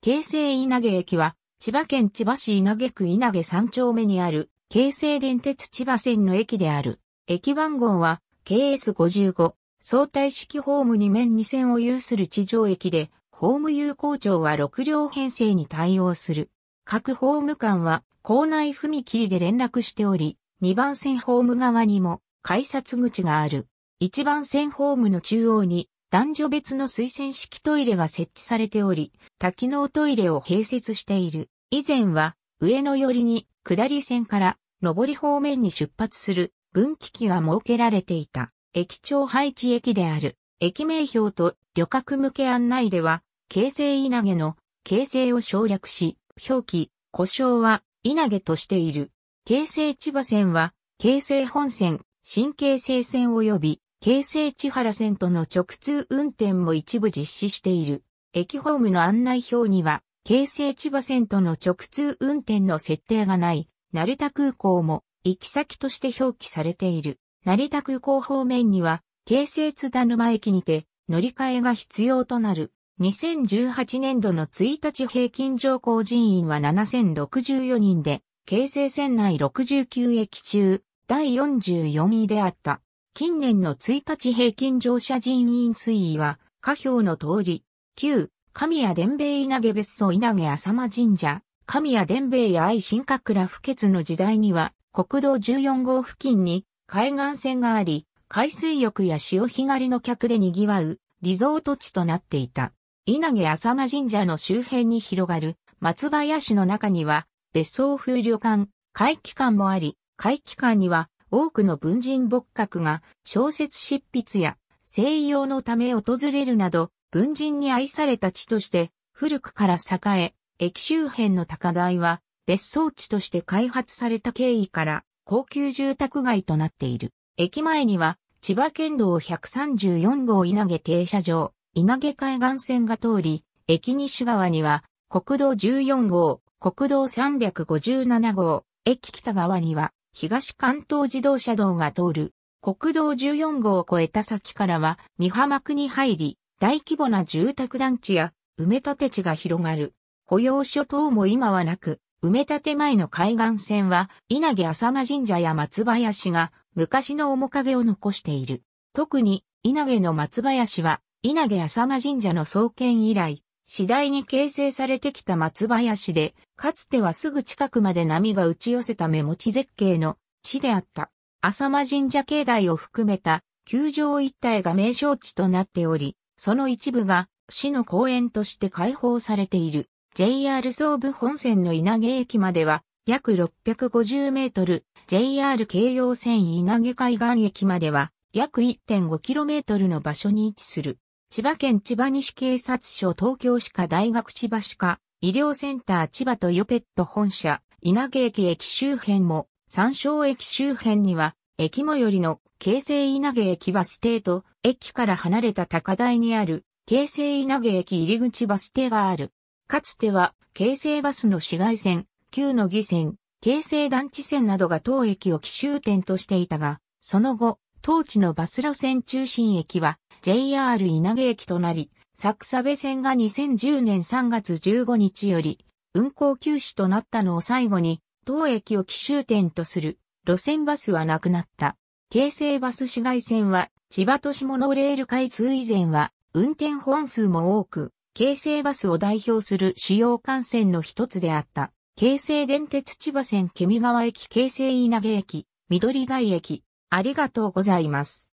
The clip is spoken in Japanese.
京成稲毛駅は、千葉県千葉市稲毛区稲毛3丁目にある、京成電鉄千葉線の駅である。駅番号は、KS55、相対式ホーム2面2線を有する地上駅で、ホーム有効庁は6両編成に対応する。各ホーム間は、構内踏切で連絡しており、2番線ホーム側にも、改札口がある。1番線ホームの中央に、男女別の推薦式トイレが設置されており、多機能トイレを併設している。以前は、上野寄りに、下り線から、上り方面に出発する、分岐器が設けられていた。駅長配置駅である、駅名標と旅客向け案内では、京成稲毛の、京成を省略し、表記、故障は、稲毛としている。京成千葉線は、京成本線、新京成線及び、京成千原線との直通運転も一部実施している。駅ホームの案内表には、京成千葉線との直通運転の設定がない、成田空港も行き先として表記されている。成田空港方面には、京成津田沼駅にて乗り換えが必要となる。2018年度の1日平均乗降人員は7064人で、京成線内69駅中、第44位であった。近年の1日平均乗車人員推移は、下表の通り、旧、神谷伝兵衛稲毛別荘稲毛浅間神社、神谷伝兵衛や愛新覚羅不潔の時代には、国道14号付近に海岸線があり、海水浴や潮干狩りの客で賑わうリゾート地となっていた。稲毛浅間神社の周辺に広がる松林の中には別荘風旅館、会期館もあり、会期館には多くの文人牧閣が小説執筆や西洋のため訪れるなど、文人に愛された地として古くから栄え、駅周辺の高台は別荘地として開発された経緯から高級住宅街となっている。駅前には千葉県道134号稲毛停車場、稲毛海岸線が通り、駅西側には国道14号、国道357号、駅北側には東関東自動車道が通る。国道14号を越えた先からは、三浜区に入り、大規模な住宅団地や埋め立て地が広がる。保養所等も今はなく、埋め立て前の海岸線は、稲毛浅間神社や松林が昔の面影を残している。特に、稲毛の松林は、稲毛浅間神社の創建以来、次第に形成されてきた松林で、かつてはすぐ近くまで波が打ち寄せた目持ち絶景の地であった。浅間神社境内を含めた球場一帯が名称地となっており、その一部が市の公園として開放されている。JR 総武本線の稲毛駅までは約650メートル、JR 京葉線稲毛海岸駅までは約1 5トルの場所に位置する。千葉県千葉西警察署東京歯科大学千葉歯科医療センター千葉とヨペット本社稲毛駅駅周辺も山椒駅周辺には駅もよりの京成稲毛駅バス停と駅から離れた高台にある京成稲毛駅入口バス停がある。かつては京成バスの市街線、旧の儀線、京成団地線などが当駅を奇襲点としていたが、その後、当地のバス路線中心駅は JR 稲毛駅となり、作差部線が2010年3月15日より運行休止となったのを最後に、当駅を奇襲点とする路線バスはなくなった。京成バス市街線は千葉都市モノレール開通以前は運転本数も多く、京成バスを代表する主要幹線の一つであった。京成電鉄千葉線ケミ川駅京成稲毛駅、緑台駅。ありがとうございます。